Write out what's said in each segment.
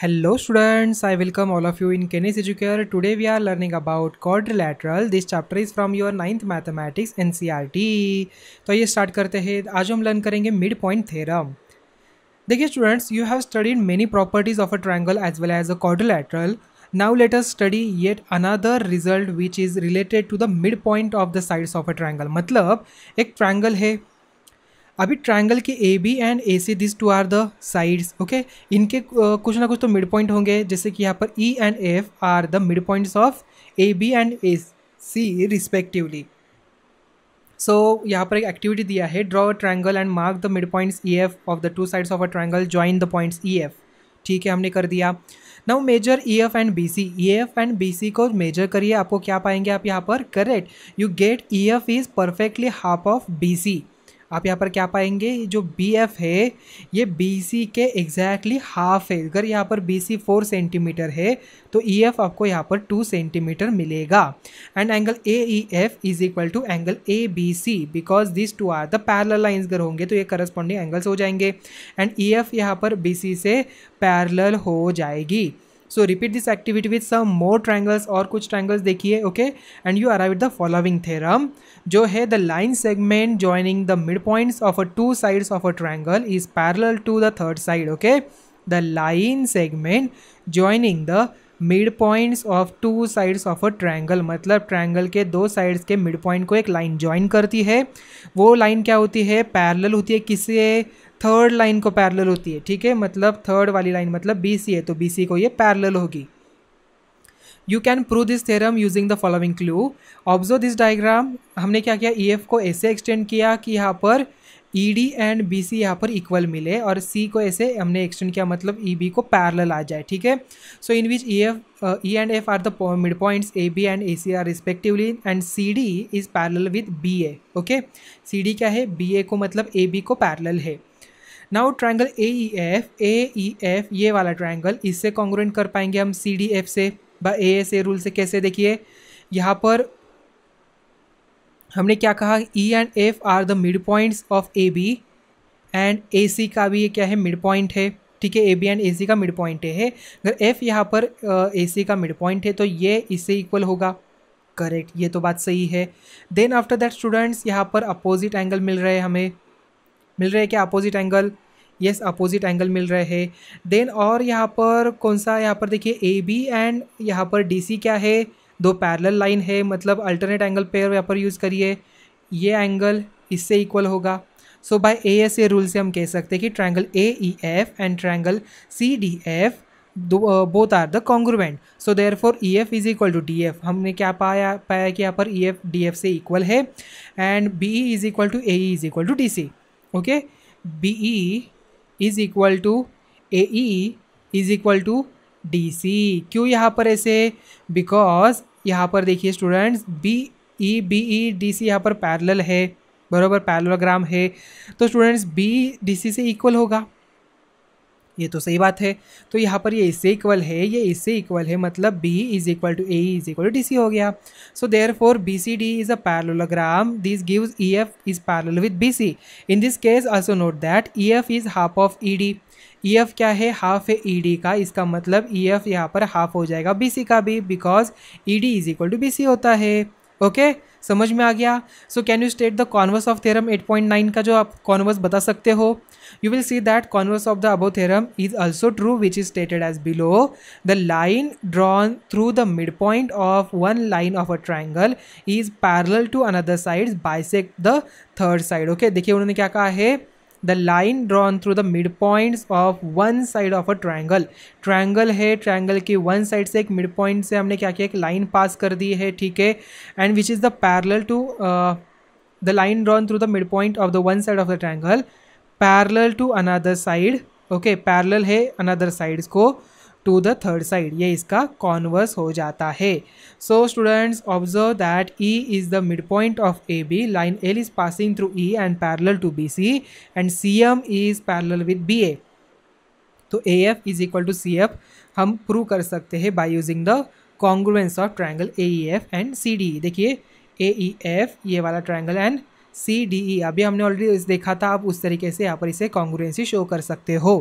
Hello students, I welcome all of you in Kenis Educator. Today we are learning about quadrilateral. This chapter is from your 9th mathematics NCRT. तो ये start करते हैं आज हम learn करेंगे mid point theorem. देखिए students, you have studied many properties of a triangle as well as a quadrilateral. Now let us study yet another result which is related to the midpoint of the sides of a triangle. मतलब एक triangle है अभी triangle के A B and A C this two are the sides okay इनके कुछ ना कुछ तो मिड पॉइंट होंगे जैसे कि यहाँ पर E and F are the mid points of A B and A C respectively so यहाँ पर एक एक्टिविटी दिया है draw a triangle and mark the mid points E F of the two sides of a triangle join the points E F ठीक है हमने कर दिया now measure E F and B C E F and B C को measure करिए आपको क्या पाएंगे आप यहाँ पर correct you get E F is perfectly half of B C आप यहाँ पर क्या पाएंगे जो बी एफ है ये बी सी के एग्जैक्टली हाफ है अगर यहाँ पर बी सी फोर सेंटीमीटर है तो ई e एफ आपको यहाँ पर टू सेंटीमीटर मिलेगा and angle A E F is equal to angle A B C because this two are the parallel lines अगर होंगे तो ये करस्पॉन्डिंग एंगल्स हो जाएंगे एंड ई एफ यहाँ पर बी सी से पैरल हो जाएगी so repeat this activity with some more triangles और कुछ ट्रायंगल्स देखिए okay and you arrive the following theorem जो है the line segment joining the mid points of a two sides of a triangle is parallel to the third side okay the line segment joining the mid points of two sides of a triangle मतलब triangle के दो sides के mid point को एक line join करती है वो line क्या होती है पैरल होती है किसे थर्ड लाइन को पैरेलल होती है ठीक है मतलब थर्ड वाली लाइन मतलब बी सी है तो बी सी को ये पैरेलल होगी you can prove this theorem using the following clue observe this diagram हमने क्या किया ई e एफ को ऐसे एक्सटेंड किया कि यहाँ पर E D and B C यहाँ पर इक्वल मिले और सी को ऐसे हमने एक्सटेंड किया मतलब ई e बी को पैरल आ जाए ठीक है so in which E F E and F are the mid points A B and A C are respectively and C D is parallel with B A okay C D क्या है B A को मतलब A B को parallel है now triangle A E F A E F ये वाला triangle इससे congruent कर पाएंगे हम सी डी एफ से बा ए एस ए रूल से कैसे देखिए यहाँ पर हमने क्या कहा E and F are the mid points of A B and A C का भी ये क्या है मिड पॉइंट है ठीक है ए बी एंड ए सी का मिड पॉइंट है अगर एफ यहाँ पर ए सी का मिड पॉइंट है तो ये इससे इक्वल होगा करेक्ट ये तो बात सही है देन आफ्टर दैट स्टूडेंट्स यहाँ पर अपोजिट एंगल मिल रहे हैं हमें मिल रहे हैं क्या opposite angle yes opposite angle मिल रहे हैं देन और यहाँ पर कौन सा यहाँ पर देखिए ए बी एंड यहाँ पर डी सी क्या है दो पैरेलल लाइन है मतलब अल्टरनेट एंगल पेयर यहाँ पर यूज़ करिए ये एंगल इससे इक्वल होगा so by A S A rule से हम कह सकते हैं कि triangle A E F and triangle C D F both are the congruent so therefore E F is equal to D F हमने क्या पाया पाया कि यहाँ पर ई एफ डी एफ से इक्वल है and B E is equal to A is equal to D C okay B E is equal to A E is equal to D C क्यों यहाँ पर ऐसे बिकॉज यहाँ पर देखिए students B E B E D C यहाँ पर parallel है बराबर पैरलोग्राम है तो स्टूडेंट्स बी डी सी से इक्वल होगा ये तो सही बात है तो यहाँ पर ये इससे इक्वल है ये इससे इक्वल है मतलब B is equal to A is equal to D C हो गया so therefore B C D is a parallelogram this gives E F is parallel with B C in this case also note that E F is half of E D E F क्या है half है ई e D का इसका मतलब E e F यहाँ पर half हो जाएगा बी सी का भी because E D is equal to B C होता है ओके okay? समझ में आ गया so can you state the converse of theorem 8.9 का जो आप कॉन्वर्स बता सकते हो you will see that converse of the above theorem is also true which is stated as below the line drawn through the mid point of one line of a triangle is parallel to another side bisect the third side okay देखिए उन्होंने क्या कहा है the line drawn through the mid points of one side of a triangle triangle है triangle की one side से एक mid point से हमने क्या किया एक लाइन पास कर दी है ठीक है and which is the parallel to the line drawn through the mid point of the one side of the triangle parallel to another side okay parallel है अनादर साइड्स को टू द थर्ड साइड ये इसका converse हो जाता है so students observe that E is the mid point of A B line L is passing through E and parallel to B C and C M is parallel with B A तो A F is equal to C F हम prove कर सकते हैं by using the congruence of triangle A E F and C D E देखिए A E F ये वाला triangle and C D E अभी हमने ऑलरेडी देखा था आप उस तरीके से यहाँ पर इसे कॉन्ग्रुएंसी शो कर सकते हो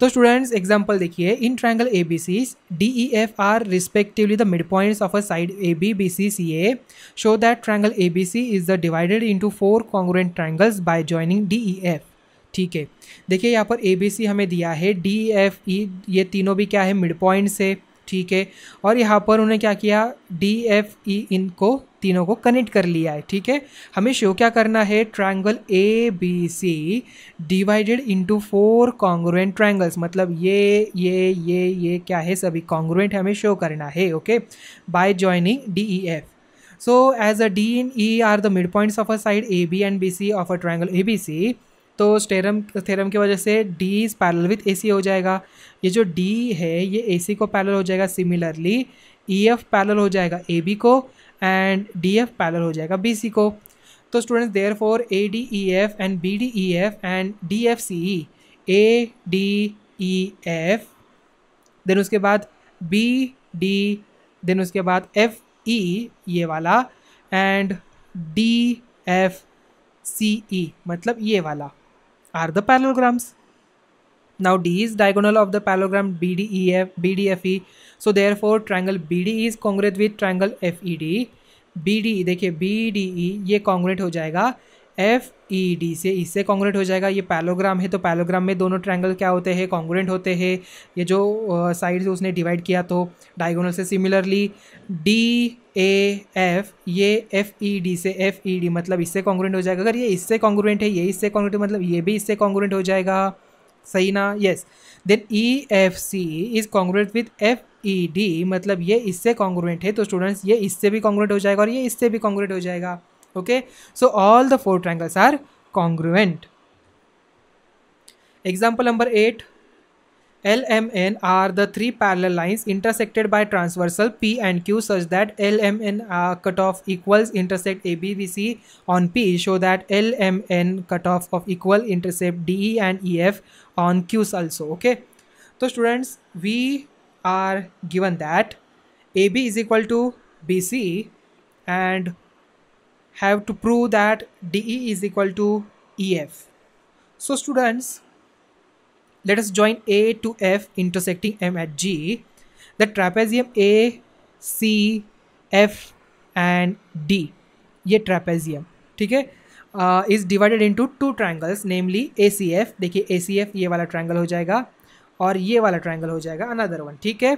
तो स्टूडेंट्स एग्जाम्पल देखिए in triangle A B C D E F are respectively the mid points of a side A B B C C A show that triangle A B C is the divided into four congruent triangles by joining D E F ठीक है देखिए यहाँ पर ए B सी हमें दिया है D F ई ये तीनों भी क्या है मिड पॉइंट्स है ठीक है और यहाँ पर उन्हें क्या किया डी एफ ई e इन को तीनों को कनेक्ट कर लिया है ठीक है हमें शो क्या करना है triangle A B C divided into four congruent triangles मतलब ये ये ये ये क्या है सभी कॉन्ग्रुएंट हमें शो करना है okay by joining D E F so as a D in E are the mid points of a side A B and B C of a triangle A B C तो स्टेरम theorem की वजह से D is parallel with A C हो जाएगा ये जो D है ये ए सी को पैरल हो जाएगा सिमिलरली ई एफ पैरल हो जाएगा ए बी को एंड डी एफ पैरल हो जाएगा बी सी को तो students therefore A D E F and B D E F and D F C E A D E F then उसके बाद B D then उसके बाद F E e, ये वाला and D F C E मतलब ये वाला are the parallelograms. Now D is diagonal of the parallelogram BDEF, BDFE. So therefore triangle BDE is congruent with triangle FED. BDE देखिए BDE ये congruent हो जाएगा F E e D से इससे e congruent हो जाएगा ये पैलोग्राम है तो पैलोग्राम में दोनों ट्रायंगल क्या होते हैं कॉन्ग्रेंट होते हैं ये जो साइड से उसने डिवाइड किया तो डायगोनल से सिमिलरली डी ए एफ ये एफ ई डी से एफ ई डी मतलब इससे कॉन्ग्रेंट हो जाएगा अगर ये इससे कॉन्ग्रेंट है ये इससे कॉन्ग्रेंट मतलब ये भी इससे कॉन्ग्रेंट हो जाएगा सही ना yes then E F C is congruent with F E D मतलब ये इससे कॉन्ग्रेंट है तो स्टूडेंट्स ये इससे भी कॉन्ग्रेंट हो जाएगा और ये इससे भी कॉन्ग्रेंट हो जाएगा okay so all the four triangles are congruent example number 8 LMN are the three parallel lines intersected by transversal P and Q such that LMN uh, cutoff equals intersect ABC on P. Show that LMN cutoff of equal intercept DE and EF on Qs also. Okay. So students, we are given that AB is equal to BC and have to prove that DE is equal to EF. So students, let us join A to F intersecting M at G. The trapezium A, C, F and D. ये trapezium, ठीक है is divided into two triangles namely A ACF. देखिए ACF ये वाला triangle हो जाएगा और ये वाला ट्राइंगल हो जाएगा अनदर वन ठीक है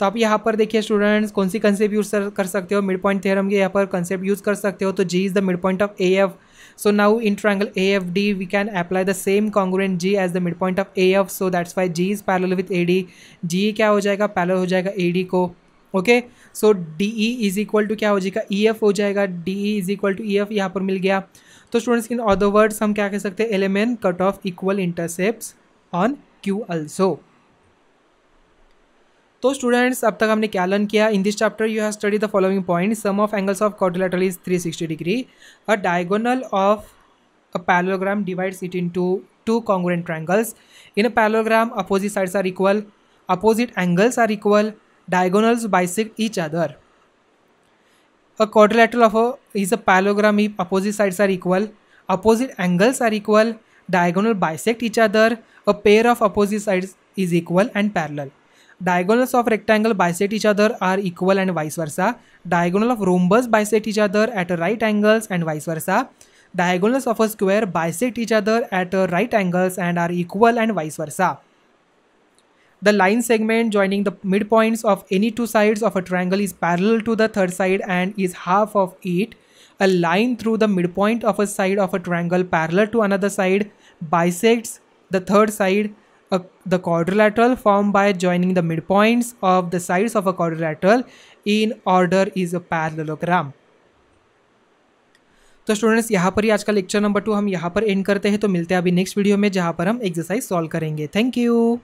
तो आप यहाँ पर देखिए स्टूडेंट्स कौन सी कंसेप्ट यूज़ कर सकते हो मिड पॉइंट थेरम के यहाँ पर कंसेप्ट यूज़ कर सकते हो तो G is the mid point of A F so now in triangle A F D we can apply the same congruent G as the mid point of A F so that's why G is parallel with A D G क्या हो जाएगा parallel हो जाएगा A D को okay so D E is equal to क्या हो जाएगा E e F हो जाएगा D E is equal to E F यहाँ पर मिल गया तो स्टूडेंट्स इन अदर वर्ड्स हम क्या कह सकते हैं element cut off equal intercept on Q also तो स्टूडेंट्स अब तक हमने क्या लर्न किया in this chapter you have study the following point sum of angles of quadrilateral is 360 degree a diagonal of a parallelogram divides it into two congruent triangles in a parallelogram opposite sides are equal opposite angles are equal diagonals bisect each other a quadrilateral of a is a parallelogram if opposite sides are equal opposite angles are equal diagonal bisect each other, a pair of opposite sides is equal and parallel. Diagonals of rectangle bisect each other are equal and vice versa. Diagonal of rhombus bisect each other at right angles and vice versa. Diagonals of a square bisect each other at right angles and are equal and vice versa. The line segment joining the midpoints of any two sides of a triangle is parallel to the third side and is half of it a line through the midpoint of a side of a triangle parallel to another side bisects the third side a, the quadrilateral formed by joining the midpoints of the sides of a quadrilateral in order is a parallelogram तो students यहाँ पर ही आज का lecture number two हम यहाँ पर and करते हैं तो मिलते हैं अभी नेक्स्ट वीडियो में जहाँ पर हम एक्सरसाइज सॉल्व करेंगे थैंक यू